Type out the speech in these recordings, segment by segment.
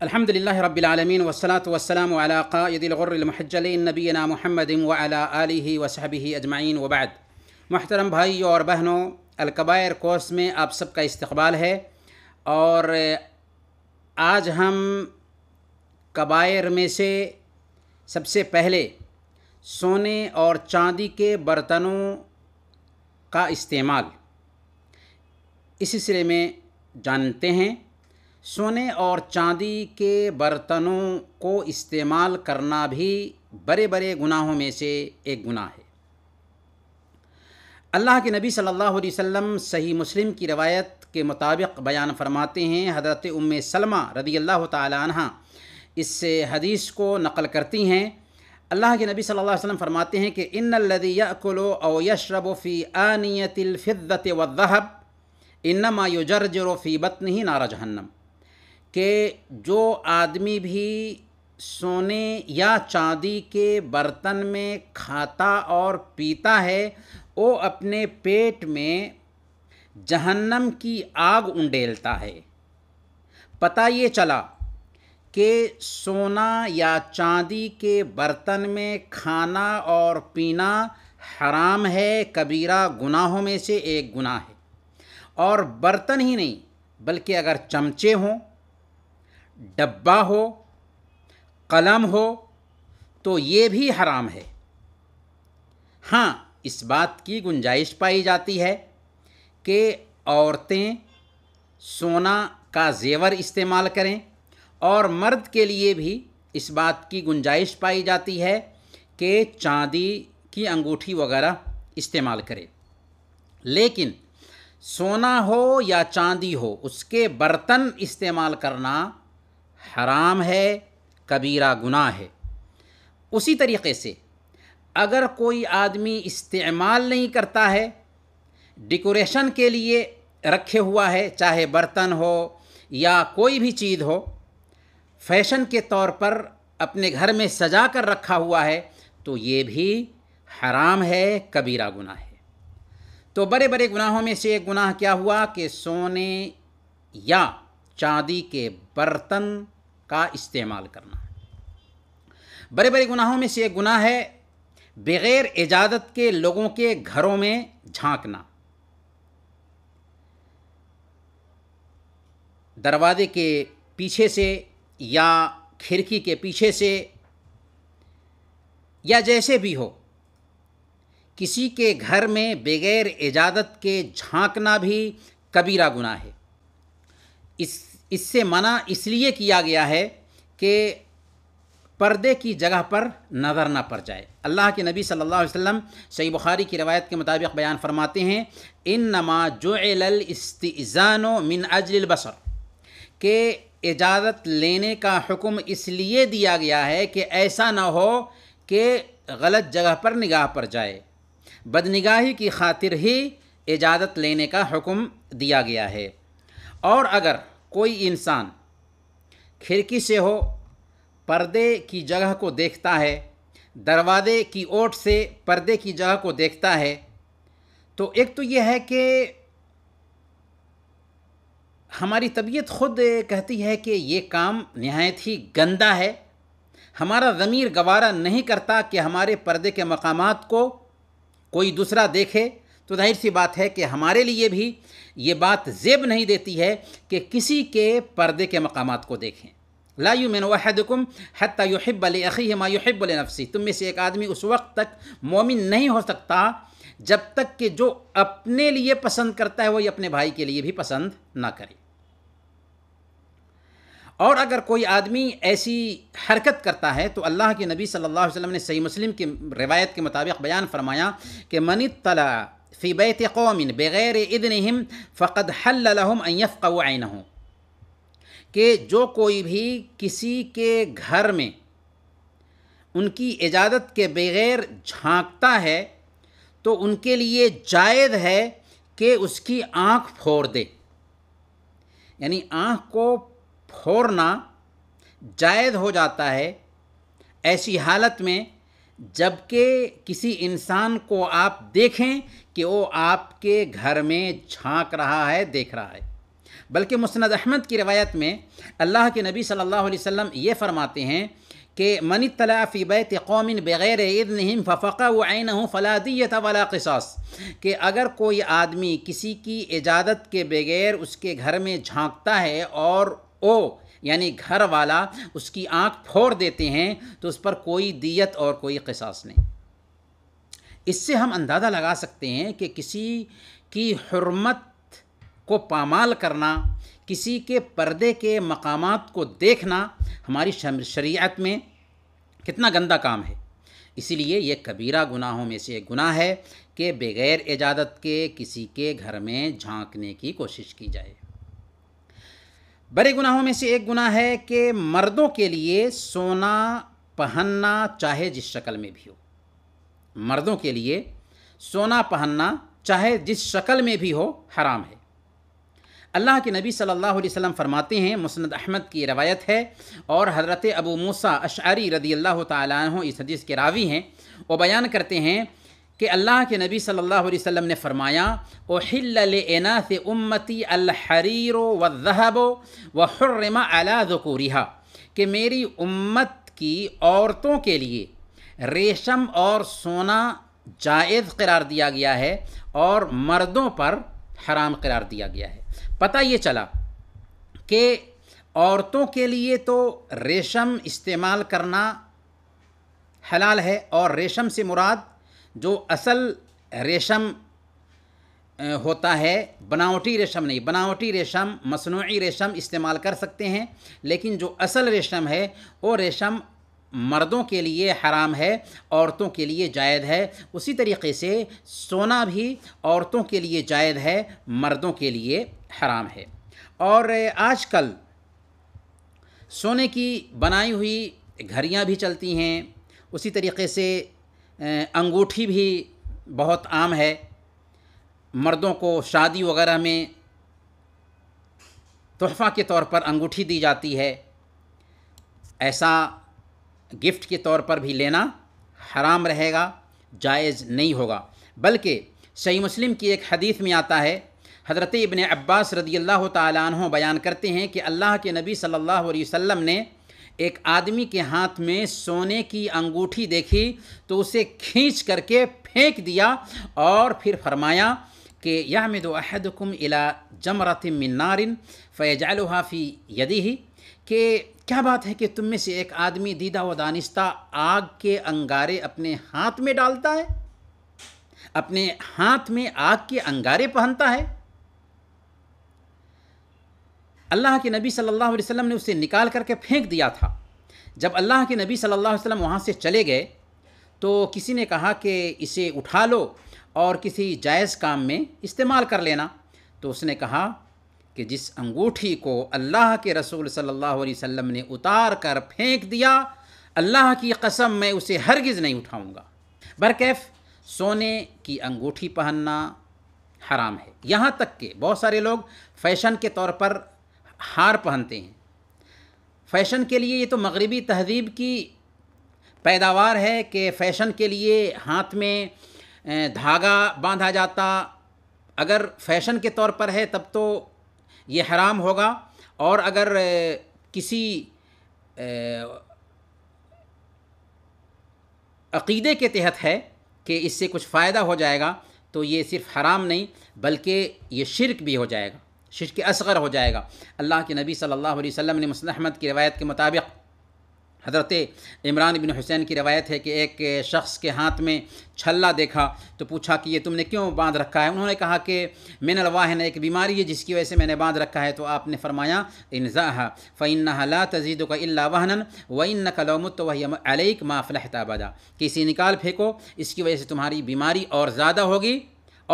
الحمد لله رب العالمين والصلاة والسلام على قائد الغر المحجلين نبينا محمد وعلى آله وصحبه أجمعين وبعد محترم اور بہنو भाई کوس میں آپ سب کا استقبال ہے اور آج ہم आज میں سے سب سے پہلے سونے اور چاندی کے برطنوں کا استعمال इस्तेमाल سلے میں جانتے ہیں کہ सोने और चांदी के बर्तनों को इस्तेमाल करना भी बड़े बड़े गुनाहों में से एक गुनाह है अल्लाह के नबी सल्लल्लाहु अलैहि वसल्लम सही मुस्लिम की रवायत के मुताबिक बयान फरमाते हैं हज़रत उम सलमा रदी अल्लाह तह इस हदीस को नकल करती हैं अल्लाह के नबी सल्लल्लाहु अलैहि वसल्लम फरमाते हैं कि इन लदी यकुलो औ यशरब फ़ी आनियतिलफ़िद्दत वहब इनमा युजरजरो फ़ी बतन ही नारा जहन्नम कि जो आदमी भी सोने या चांदी के बर्तन में खाता और पीता है वो अपने पेट में जहन्नम की आग उंडेलता है पता ये चला कि सोना या चांदी के बर्तन में खाना और पीना हराम है कबीरा गुनाहों में से एक गुनाह है और बर्तन ही नहीं बल्कि अगर चमचे हों डब्बा हो कलम हो तो ये भी हराम है हाँ इस बात की गुंजाइश पाई जाती है कि औरतें सोना का जेवर इस्तेमाल करें और मर्द के लिए भी इस बात की गुंजाइश पाई जाती है कि चांदी की अंगूठी वगैरह इस्तेमाल करें लेकिन सोना हो या चांदी हो उसके बर्तन इस्तेमाल करना हराम है कबीरा गुनाह है उसी तरीके से अगर कोई आदमी इस्तेमाल नहीं करता है डेकोरेशन के लिए रखे हुआ है चाहे बर्तन हो या कोई भी चीज़ हो फैशन के तौर पर अपने घर में सजा कर रखा हुआ है तो ये भी हराम है कबीरा गुनाह है तो बड़े बड़े गुनाहों में से एक गुनाह क्या हुआ कि सोने या चांदी के बर्तन का इस्तेमाल करना बड़े बड़े गुनाहों में से एक गुनाह है बग़ैर इजाज़त के लोगों के घरों में झांकना दरवाजे के पीछे से या खिड़की के पीछे से या जैसे भी हो किसी के घर में बग़ैर इजाज़त के झांकना भी कबीरा गुनाह है इस इससे मना इसलिए किया गया है कि पर्दे की जगह पर नज़र ना पड़ जाए अल्लाह के नबी सल्लल्लाहु अलैहि वसल्लम सही बुखारी की रवायत के मुताबिक बयान फरमाते हैं इन नमा जो इस्तानो मिन अजल बसर के इजाज़त लेने का हुक्म इसलिए दिया गया है कि ऐसा ना हो कि गलत जगह पर निगाह पर जाए बदनिगाही की खातिर ही इजाज़त लेने का हुक्म दिया गया है और अगर कोई इंसान खिड़की से हो पर्दे की जगह को देखता है दरवाजे की ओट से पर्दे की जगह को देखता है तो एक तो यह है कि हमारी तबीयत खुद कहती है कि ये काम नहायत ही गंदा है हमारा ज़मीर गवारा नहीं करता कि हमारे पर्दे के मकामात को कोई दूसरा देखे तो जाहिर सी बात है कि हमारे लिए भी ये बात जेब नहीं देती है कि किसी के पर्दे के मकाम को देखें ला मैन वहदकुम हत्ता युहब अखी मा युहब नफसी तुम में से एक आदमी उस वक्त तक मोमिन नहीं हो सकता जब तक कि जो अपने लिए पसंद करता है वही अपने भाई के लिए भी पसंद ना करे और अगर कोई आदमी ऐसी हरकत करता है तो अल्लाह के नबी सल्लल्लाहु अलैहि वसल्लम ने सही मुस्लिम की रिवायत के मुताबिक बयान फरमाया कि मनी तला في بيت قوم बगैर इदनहम फ़कद हल लहम अयफ़ आइनह कि जो कोई भी किसी के घर में उनकी इजाज़त के बगैर झांकता है तो उनके लिए जायज़ है कि उसकी आँख फोड़ दे यानी आँख को फोड़ना जायज़ हो जाता है ऐसी हालत में जबकि किसी इंसान को आप देखें कि वो आपके घर में झांक रहा है देख रहा है बल्कि मुस्ंद अहमद की रवायत में अल्लाह के नबी सल्लल्लाहु अलैहि वसल्लम ये फ़रमाते हैं कि मन तलाफ़ी बैत कौम बग़ैर ईदनहिम फ़फ़ा व हूँ फ़लादियत वाला क़सास कि अगर कोई आदमी किसी की इजादत के बगैर उसके घर में झांकता है और ओ यानी घर वाला उसकी आँख फोड़ देते हैं तो उस पर कोई दियत और कोई कसास नहीं इससे हम अंदाज़ा लगा सकते हैं कि किसी की हरमत को पामाल करना किसी के पर्दे के मकाम को देखना हमारी शरीयत में कितना गंदा काम है इसीलिए ये कबीरा गुनाहों में से एक गुनाह है कि बग़ैर इजाज़त के किसी के घर में झांकने की कोशिश की जाए बड़े गुनाहों में से एक गुनाह है कि मर्दों के लिए सोना पहनना चाहे जिस शक्ल में भी हो मर्दों के लिए सोना पहनना चाहे जिस शक्ल में भी हो हराम है अल्लाह के नबी सल्लल्लाहु अलैहि वसल्लम फरमाते हैं मुसनद अहमद की रवायत है और हज़रत अबू मूसा अशारी रदी अल्लाह तु इस हदीस के रावी हैं वो बयान करते हैं कि अल्लाह के नबी सल्लल्लाहु अलैहि वसल्लम ने फरमाया ओहिल्लना से उम्मती अलहरीर व जहब व हर्रमा रिहा कि मेरी उम्मत की औरतों के लिए रेशम और सोना जायज़ करार दिया गया है और मर्दों पर हराम करार दिया गया है पता ये चला कि औरतों के लिए तो रेशम इस्तेमाल करना हलाल है और रेशम से मुराद जो असल रेशम होता है बनावटी रेशम नहीं बनावटी रेशम मसनू रेशम इस्तेमाल कर सकते हैं लेकिन जो असल रेशम है वो रेशम मर्दों के लिए हराम है औरतों के लिए जायद है उसी तरीके से सोना भी औरतों के लिए जायद है मर्दों के लिए हराम है और आजकल सोने की बनाई हुई घड़ियाँ भी चलती हैं उसी तरीके से अंगूठी भी बहुत आम है मर्दों को शादी वगैरह में तोहफ़ा के तौर पर अंगूठी दी जाती है ऐसा गिफ्ट के तौर पर भी लेना हराम रहेगा जायज़ नहीं होगा बल्कि सही मुस्लिम की एक हदीस में आता है हज़रत इबन अब्बास रदी अल्लाह तन बयान करते हैं कि अल्लाह के नबी सल्लल्लाहु अलैहि वसल्लम ने एक आदमी के हाथ में सोने की अंगूठी देखी तो उसे खींच करके फेंक दिया और फिर फरमाया कि यामिद अहदकुम इला जमरत मिनारिन फ़ैजालफ़ी हाफ़ी यदि ही कि क्या बात है कि तुम में से एक आदमी दीदा व दानिश्ता आग के अंगारे अपने हाथ में डालता है अपने हाथ में आग के अंगारे पहनता है अल्लाह के नबी सल्लल्लाहु अलैहि वसल्लम ने उसे निकाल करके फेंक दिया था जब अल्लाह के नबी सल्लल्लाहु अलैहि वसल्लम वहाँ से चले गए तो किसी ने कहा कि इसे उठा लो और किसी जायज़ काम में इस्तेमाल कर लेना तो उसने कहा कि जिस अंगूठी को अल्लाह के रसूल सल्लल्लाहु अलैहि वसल्लम ने उतार कर फेंक दिया अल्लाह की कसम मैं उसे हरगिज़ नहीं उठाऊँगा बरकैफ सोने की अंगूठी पहनना हराम है यहाँ तक के बहुत सारे लोग फैशन के तौर पर हार पहनते हैं फैशन के लिए ये तो मगरबी तहजीब की पैदावार है कि फ़ैशन के लिए हाथ में धागा बांधा जाता अगर फैशन के तौर पर है तब तो ये हराम होगा और अगर किसी अकीदे के तहत है कि इससे कुछ फ़ायदा हो जाएगा तो ये सिर्फ हराम नहीं बल्कि ये शिरक भी हो जाएगा शिरक असगर हो जाएगा अल्लाह के नबी सल्लल्लाहु अलैहि वसल्लम ने मुस्ल अहमद की रवायत के मुताबिक हज़रत इमरान बिन हुसैन की रवायत है कि एक शख्स के हाथ में छल्ला देखा तो पूछा कि ये तुमने क्यों बांध रखा है उन्होंने कहा कि मिन अलवाहन एक बीमारी है जिसकी वजह से मैंने बांध रखा है तो आपने फरमाया इनज़ा फ़ैन हला तजीद का अल्ला वाहन वन कलौमत तो वही अलैक माफ़लहताबादा किसी निकाल फेंको इसकी वजह से तुम्हारी बीमारी और ज़्यादा होगी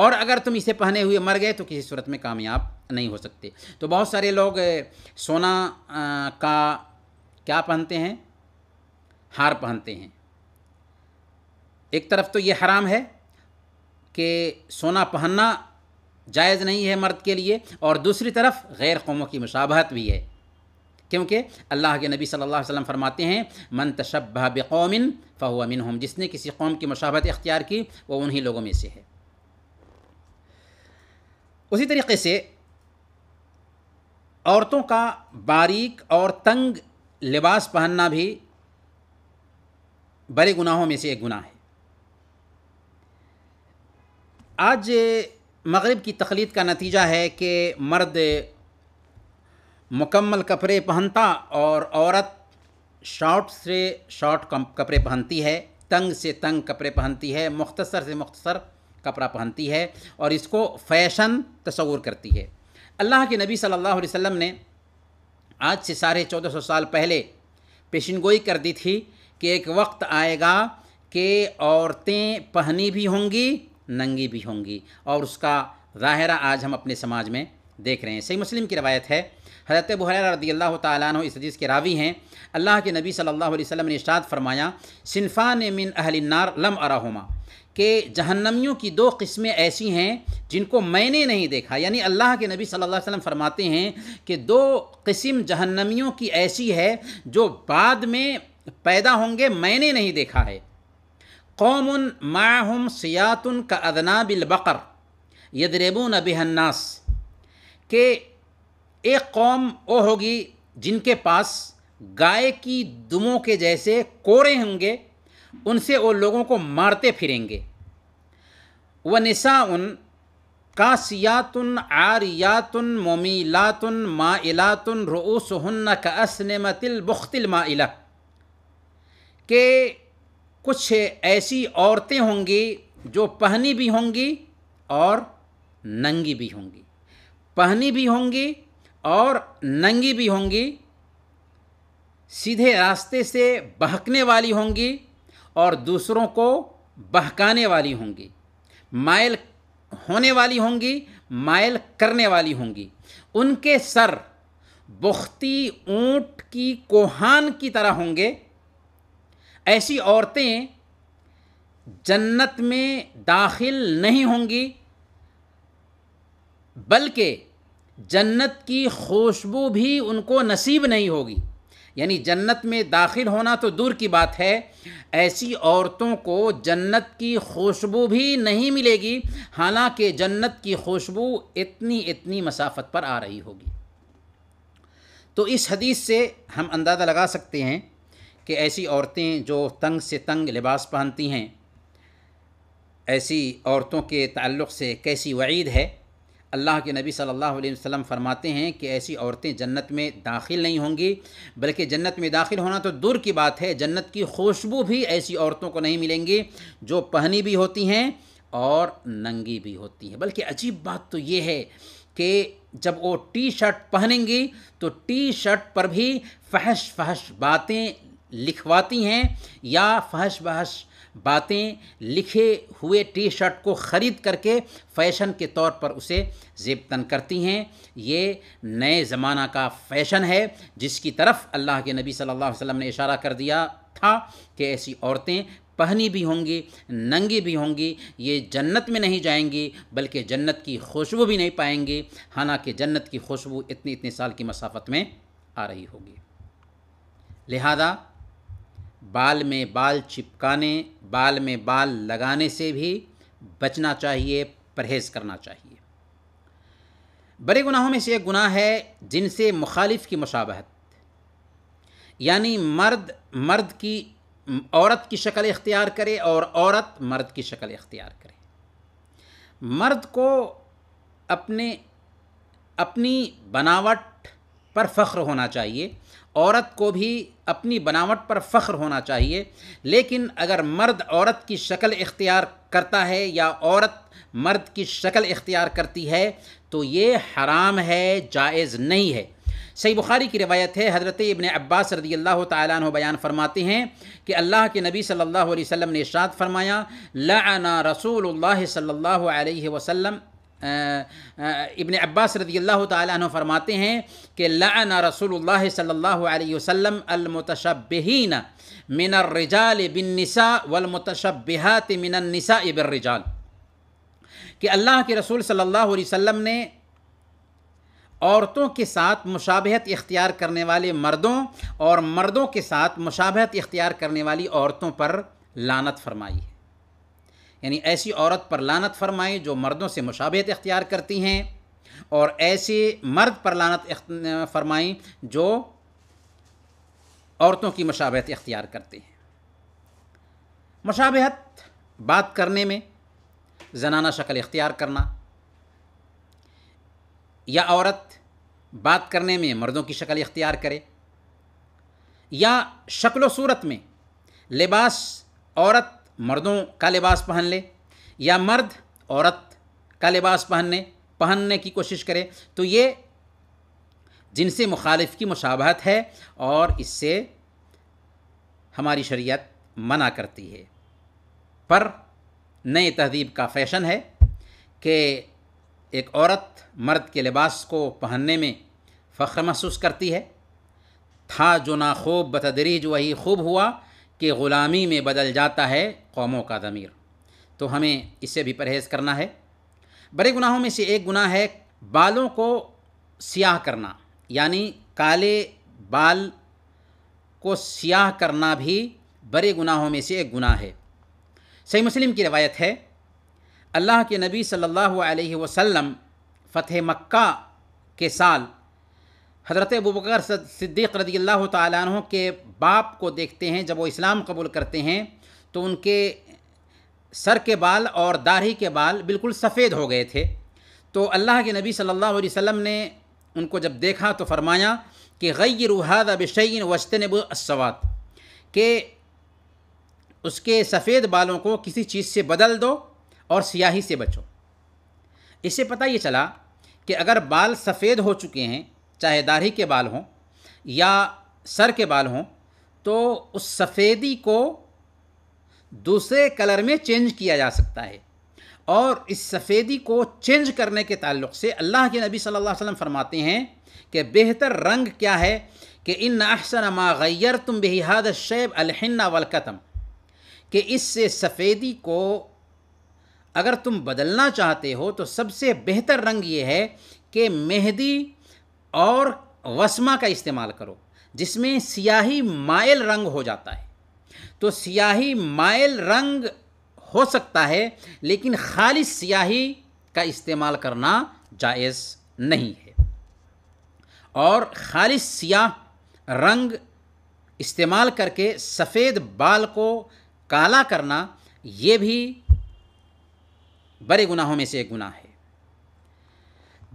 और अगर तुम इसे पहने हुए मर गए तो किसी सूरत में कामयाब नहीं हो सकते तो बहुत सारे लोग सोना का क्या पहनते हैं हार पहनते हैं एक तरफ तो ये हराम है कि सोना पहनना जायज़ नहीं है मर्द के लिए और दूसरी तरफ गैर कौमों की मुशाबहत भी है क्योंकि अल्लाह के नबी सल्लल्लाहु अलैहि वसल्लम फरमाते हैं मन तशब्बा बेकौमिन फ़हुआ मिन जिसने किसी कौम की मुशाबहत इख्तियार की वो उन्हीं लोगों में से है उसी तरीके से औरतों का बारीक और तंग लिबास पहनना भी बड़े गुनाहों में से एक गुनाह है आज मगरब की तकलीद का नतीजा है कि मर्द मुकम्मल कपड़े पहनता और औरत शॉर्ट से शॉर्ट कपड़े पहनती है तंग से तंग कपड़े पहनती है मुख्तसर से मुख्तसर कपड़ा पहनती है और इसको फैशन तस्वूर करती है अल्लाह के नबी सल्लल्लाहु अलैहि वसल्लम ने आज से साढ़े चौदह सौ साल पहले पेशन गोई कर दी थी कि एक वक्त आएगा कि औरतें पहनी भी होंगी नंगी भी होंगी और उसका ज़ाहरा आज हम अपने समाज में देख रहे हैं सही मुस्लिम की रवायत है हज़रत बहरा रदी अल्लाह तु इस हदीस के रावी हैं अल्लाह के नबी सल्लल्लाफ़ु वसम ने इशाद फरमाया सिनफ़ान मिन अहलिनार लम अरा कि जहन्नमियों की दो किस्में ऐसी हैं जिनको मैंने नहीं देखा यानी अल्लाह के नबी सल्लल्लाहु अलैहि वसल्लम फरमाते हैं कि दो किस्म जहन्नमियों की ऐसी है जो बाद में पैदा होंगे मैंने नहीं देखा है कौम माहम सियातन का अदना बिल बकर कि एक कौम वो होगी जिनके पास गाय की दुमों के जैसे कोरे होंगे उनसे वो लोगों को मारते फिरेंगे व नसा उन कासियातन आरियातन मोमीलातन का असन मतिल बुख्तिल माइला के कुछ ऐसी औरतें होंगी जो पहनी भी होंगी और नंगी भी होंगी पहनी भी होंगी और नंगी भी होंगी सीधे रास्ते से बहकने वाली होंगी और दूसरों को बहकाने वाली होंगी मायल होने वाली होंगी मायल करने वाली होंगी उनके सर बुख्ती ऊंट की कोहान की तरह होंगे ऐसी औरतें जन्नत में दाखिल नहीं होंगी बल्कि जन्नत की खुशबू भी उनको नसीब नहीं होगी यानी जन्नत में दाखिल होना तो दूर की बात है ऐसी औरतों को जन्नत की खुशबू भी नहीं मिलेगी हालांकि जन्नत की खुशबू इतनी इतनी मसाफत पर आ रही होगी तो इस हदीस से हम अंदाज़ा लगा सकते हैं कि ऐसी औरतें जो तंग से तंग लिबास पहनती हैं ऐसी औरतों के ताल्लुक़ से कैसी वईद है अल्लाह के नबी सल्लल्लाहु अलैहि वसल्लम फरमाते हैं कि ऐसी औरतें जन्नत में दाखिल नहीं होंगी बल्कि जन्नत में दाखिल होना तो दूर की बात है जन्नत की खुशबू भी ऐसी औरतों को नहीं मिलेंगी जो पहनी भी होती हैं और नंगी भी होती हैं बल्कि अजीब बात तो ये है कि जब वो टी शर्ट पहनेंगी तो टी शर्ट पर भी फहश फहश बातें लिखवाती हैं या फहश बहश बातें लिखे हुए टी शर्ट को ख़रीद करके फ़ैशन के तौर पर उसे जेबतन करती हैं ये नए ज़माना का फ़ैशन है जिसकी तरफ अल्लाह के नबी सल्लल्लाहु अलैहि वसल्लम ने इशारा कर दिया था कि ऐसी औरतें पहनी भी होंगी नंगी भी होंगी ये जन्नत में नहीं जाएंगी बल्कि जन्नत की खुशबू भी नहीं पाएंगी हालांकि जन्नत की खुशबू इतने इतने साल की मसाफत में आ रही होगी लिहाजा बाल में बाल चिपकाने बाल में बाल लगाने से भी बचना चाहिए परहेज़ करना चाहिए बड़े गुनाहों में से एक गुनाह है जिनसे मुखालिफ की मुशाबहत यानी मर्द मर्द की औरत की शक्ल इख्तियार करे और औरत मर्द की शक्ल इख्तियार करे मर्द को अपने अपनी बनावट पर फ़ख्र होना चाहिए औरत को भी अपनी बनावट पर फ़ख्र होना चाहिए लेकिन अगर मर्द औरत की शक्ल इख्तियार करता है या औरत मर्द की शक्ल इख्तियार करती है तो ये हराम है जायज़ नहीं है सही बुखारी की रवायत है हज़रत इबन अब्बास रदी अल्लाह तु बयान फरमाते हैं कि अल्लाह के नबी सल्लल्लाहु अलैहि वसल्लम ने इशाद फरमाया ला रसूल सल्ला वसम इबन अब्बास रदी अल्लाह तु फरमाते हैं कि लाना रसूल सल्ला वसम अलमतशबहन बिन बिनसा वलमतशबहत मिनसा इबर्रजाल कि अल्लाह के रसूल सल्लल्लाहु अलैहि वसल्लम ने औरतों के साथ मुशाबहत इख्तियार करने वाले मर्दों और मर्दों के साथ मुशाबहत इख्तियार करने वाली औरतों पर लानत फरमाई है यानी ऐसी औरत पर लानत फरमाएँ जो मर्दों से मुशाबत इख्तियार करती हैं और ऐसे मर्द पर लानत फरमाएँ जो औरतों की मशाबहत इख्तियार करते हैं मशाबहत बात करने में जनाना शक्ल इख्तियार करना या औरत बात करने में मर्दों की शक्ल इख्तियार करे या शक्ल सूरत में लिबास औरत मर्दों का लिबास पहन ले या मर्द औरत का लिबास पहनने पहनने की कोशिश करे तो ये जिनसे मुखालिफ की मुशाबहत है और इससे हमारी शरीयत मना करती है पर नए तहदीब का फैशन है कि एक औरत मर्द के लिबास को पहनने में फ़ख्र महसूस करती है था जो ना खूब बतदरीज वही खूब हुआ के ग़ुलामी में बदल जाता है कौमों का ज़मीर तो हमें इससे भी परहेज़ करना है बड़े गुनाहों में से एक गुनाह है बालों को सियाह करना यानी काले बाल को सियाह करना भी बड़े गुनाहों में से एक गुनाह है सही मुस्लिम की रवायत है अल्लाह के नबी सल्लल्लाहु अलैहि वसल्लम फ़तेह मक्का के साल हज़रत अबूबकर सिद्दीक़ रदी अल्लाह तहों के बाप को देखते हैं जब वो इस्लाम कबूल करते हैं तो उनके सर के बाल और दाढ़ी के बाल बिल्कुल सफ़ेद हो गए थे तो अल्लाह के नबी सल्लल्लाहु अलैहि वसल्लम ने उनको जब देखा तो फरमाया कि गई रूहाद अबशैन वस्तनबसवात के उसके सफ़ेद बालों को किसी चीज़ से बदल दो और स्याही से बचो इससे पता ये चला कि अगर बाल सफ़ेद हो चुके हैं चाहे दाढ़ी के बाल हों या सर के बाल हों तो उस सफ़ेदी को दूसरे कलर में चेंज किया जा सकता है और इस सफ़ेदी को चेंज करने के ताल्लुक से अल्लाह के नबी सल्लल्लाहु अलैहि वसल्लम फरमाते हैं कि बेहतर रंग क्या है कि इन अहसन मा गैर तुम बेहद शैब अलहन्ना वलकतम कि इससे सफ़ेदी को अगर तुम बदलना चाहते हो तो सबसे बेहतर रंग ये है कि मेहंदी और वसमा का इस्तेमाल करो जिसमें सियाही मायल रंग हो जाता है तो सियाही मायल रंग हो सकता है लेकिन खालिश सियाही का इस्तेमाल करना जायज़ नहीं है और खालिश सियाह रंग इस्तेमाल करके सफ़ेद बाल को काला करना ये भी बड़े गुनाहों में से एक गुनाह है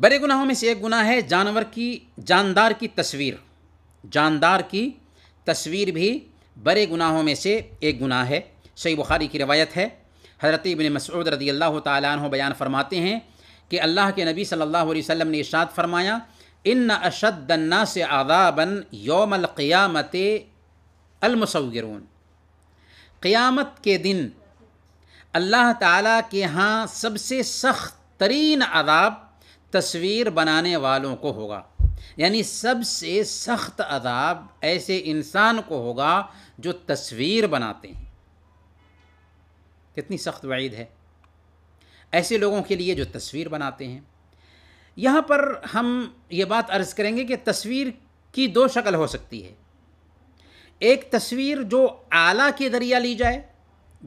बड़े गुनाहों में से एक गुनाह है जानवर की जानदार की तस्वीर जानदार की तस्वीर भी बड़े गुनाहों में से एक गुनाह है सही बुखारी की रवायत है हज़रत इबन मसूद रदी अल्लाह तु बयान फरमाते हैं कि अल्लाह के नबी सल्लल्लाहु अलैहि वसल्लम ने इशाद फरमाया इन अशदन्ना से आदाबन योमल क़ियामत क़ियामत के दिन अल्लाह ताला के यहाँ सबसे सख्त तरीन आदाब तस्वीर बनाने वालों को होगा यानी सबसे सख्त अदाब ऐसे इंसान को होगा जो तस्वीर बनाते हैं कितनी सख्त वईद है ऐसे लोगों के लिए जो तस्वीर बनाते हैं यहाँ पर हम ये बात अर्ज़ करेंगे कि तस्वीर की दो शक्ल हो सकती है एक तस्वीर जो आला के ज़रिया ली जाए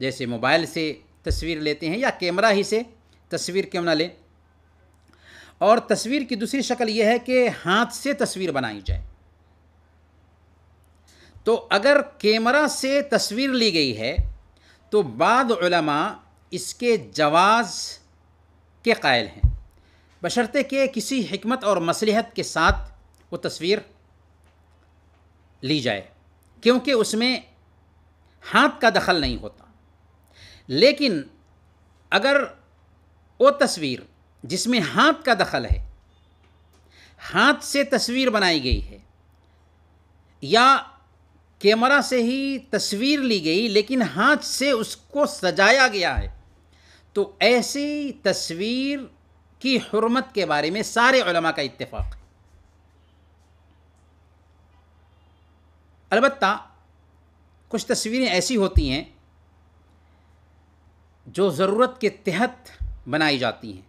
जैसे मोबाइल से तस्वीर लेते हैं या कैमरा ही से तस्वीर क्यों ना लें और तस्वीर की दूसरी शक्ल यह है कि हाथ से तस्वीर बनाई जाए तो अगर कैमरा से तस्वीर ली गई है तो बाद इसके जवाज़ के कायल हैं बशर्ते कि किसी हमत और मसलहत के साथ वो तस्वीर ली जाए क्योंकि उसमें हाथ का दखल नहीं होता लेकिन अगर वो तस्वीर जिसमें हाथ का दखल है हाथ से तस्वीर बनाई गई है या कैमरा से ही तस्वीर ली गई लेकिन हाथ से उसको सजाया गया है तो ऐसी तस्वीर की हरमत के बारे में सारे उलमा का इत्तेफाक है अलबत् कुछ तस्वीरें ऐसी होती हैं जो ज़रूरत के तहत बनाई जाती हैं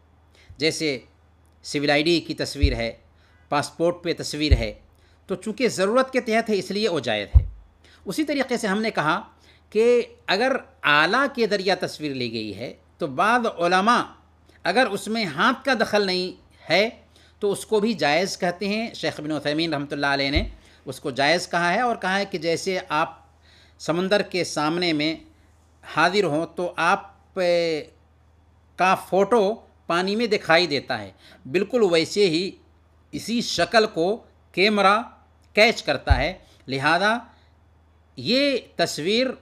जैसे सिविल आईडी की तस्वीर है पासपोर्ट पे तस्वीर है तो चूँकि ज़रूरत के तहत है इसलिए वो जायज़ है उसी तरीके से हमने कहा कि अगर आला के दरिया तस्वीर ली गई है तो बाद अगर उसमें हाथ का दखल नहीं है तो उसको भी जायज़ कहते हैं शेख बिन उमीन रहमत ने उसको जायज़ कहा है और कहा है कि जैसे आप समंदर के सामने में हाजिर हों तो आप का फ़ोटो पानी में दिखाई देता है बिल्कुल वैसे ही इसी शक्ल को कैमरा कैच करता है लिहाजा ये तस्वीर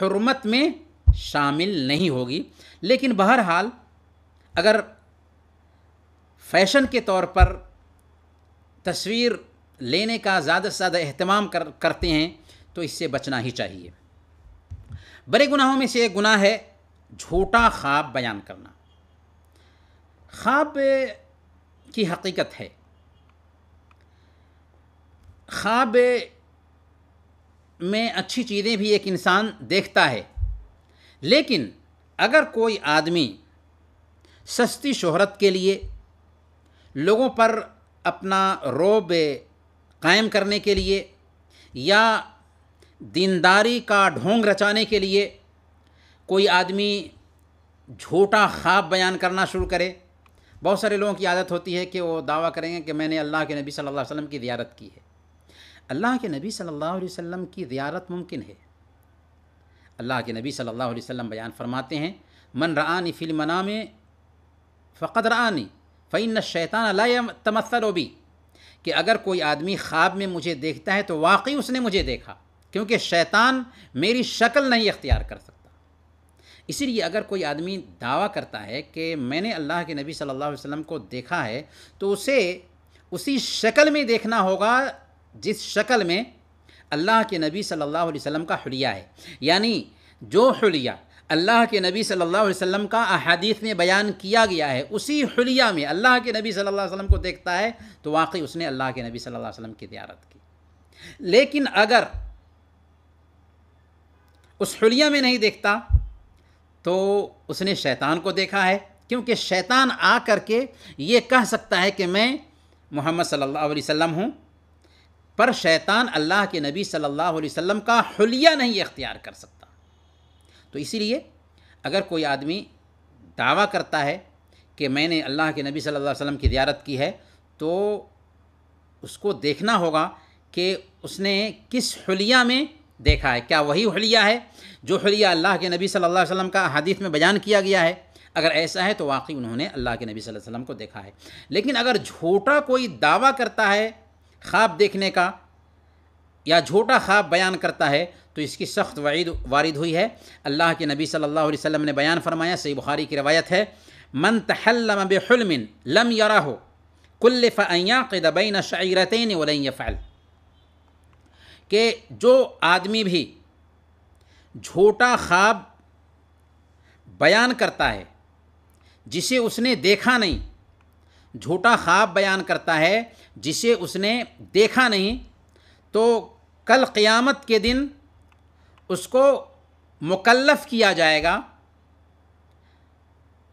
हरमत में शामिल नहीं होगी लेकिन बहरहाल अगर फैशन के तौर पर तस्वीर लेने का ज़्यादा से ज़्यादा अहतमाम कर करते हैं तो इससे बचना ही चाहिए बड़े गुनाहों में से एक गुनाह है झूठा ख्वाब बयान करना ख्वाब की हकीकत है ख्वाब में अच्छी चीज़ें भी एक इंसान देखता है लेकिन अगर कोई आदमी सस्ती शोहरत के लिए लोगों पर अपना रोब कायम करने के लिए या दीनदारी का ढोंग रचाने के लिए कोई आदमी झूठा ख्वाब बयान करना शुरू करे बहुत सारे लोगों की आदत होती है कि वो दावा करेंगे कि मैंने अल्लाह के नबी सल्लल्लाहु अलैहि वसल्लम की ज़ियारत की है अल्लाह के नबी सल्लल्लाहु अलैहि वसल्लम की ज़ियारत मुमकिन है अल्लाह के नबी सल्लल्लाहु अलैहि वसल्लम बयान फरमाते हैं मन फिल फ़िल्मना में फ़क़द रानी फ़ैन शैतान अला तमसल कि अगर कोई आदमी ख्वाब में मुझे देखता है तो वाकई उसने मुझे देखा क्योंकि शैतान मेरी शक्ल नहीं इख्तियार कर सकता इसीलिए अगर कोई आदमी दावा करता है कि मैंने अल्लाह के नबी सल्लल्लाहु अलैहि वसल्लम को देखा है तो उसे उसी शक्ल में देखना होगा जिस शक्ल में अल्लाह के नबी सल्लल्लाहु अलैहि वसल्लम का हलिया है यानी जो हलिया अल्लाह के नबी सल्लल्लाहु अलैहि वसल्लम का अहादीथ में बयान किया गया है उसी हलिया में अल्लाह के नबी सल्लल्लाहु अलैहि वसल्लम को देखता है तो वाकई उसने अल्लाह के नबी सल्लल्लाहु अलैहि वसल्लम की ज्यारत की लेकिन अगर उस हलिया में नहीं देखता तो उसने शैतान को देखा है क्योंकि शैतान आ कर के ये कह सकता है कि मैं मोहम्मद सल्लल्लाहु अलैहि वसल्लम हूँ पर शैतान अल्लाह के नबी सल्लल्लाहु अलैहि वसल्लम का हलिया नहीं इख्तियार कर सकता तो इसीलिए अगर कोई आदमी दावा करता है कि मैंने अल्लाह के नबी सल्लल्लाहु अलैहि वसल्लम की ज्यारत की है तो उसको देखना होगा कि उसने किस हलिया में देखा है क्या वही हलिया है जो हलिया अल्लाह के नबी सल्लल्लाहु अलैहि वसल्लम का हदीस में बयान किया गया है अगर ऐसा है तो वाकई उन्होंने अल्लाह के नबी सल्लल्लाहु अलैहि वसल्लम को देखा है लेकिन अगर झूठा कोई दावा करता है ख्वाब देखने का या झूठा ख्वाब बयान करता है तो इसकी सख्त वाद वारिद हुई है अल्लाह के नबी सल्लल्लाहु अलैहि वसल्लम ने बयान फरमाया सही बुखारी की रवायत है मन तहलम बेहलमिन लम यरा हो कुल्ल फ़ैया क़दबैन कि जो आदमी भी झूठा ख्वाब बयान करता है जिसे उसने देखा नहीं झूठा ख्वाब बयान करता है जिसे उसने देखा नहीं तो कल क़यामत के दिन उसको मुकल्फ़ किया जाएगा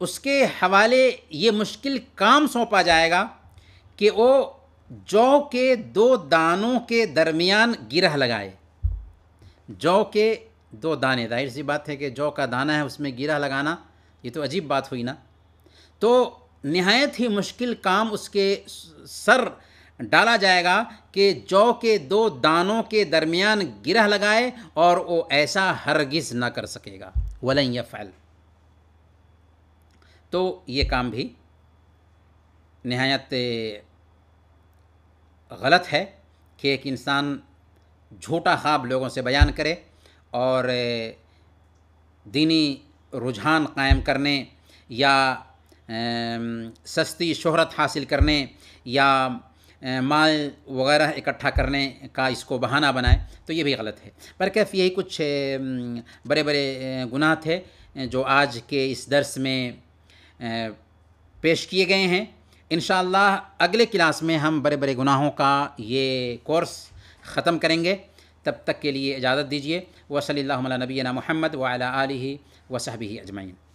उसके हवाले ये मुश्किल काम सौंपा जाएगा कि वो जौ के दो दानों के दरमियान गिरह लगाए जौ के दो दाने जाहिर सी बात है कि जौ का दाना है उसमें गिरह लगाना ये तो अजीब बात हुई ना तो नहायत ही मुश्किल काम उसके सर डाला जाएगा कि जौ के दो दानों के दरमियान गिरह लगाए और वो ऐसा हरगिज़ ना कर सकेगा वलन या फैल तो ये काम भी नहायत गलत है कि एक इंसान झूठा ख्वाब लोगों से बयान करे और दीनी रुझान कायम करने या सस्ती शोहरत हासिल करने या माल वगैरह इकट्ठा करने का इसको बहाना बनाए तो ये भी गलत है कैफ यही कुछ बड़े बड़े गुनाह थे जो आज के इस दर्स में पेश किए गए हैं इनशाला अगले क्लास में हम बड़े बड़े गुनाहों का ये कोर्स ख़त्म करेंगे तब तक के लिए इजाज़त दीजिए वसली नबीना महमद आलि वसहबी अजमैन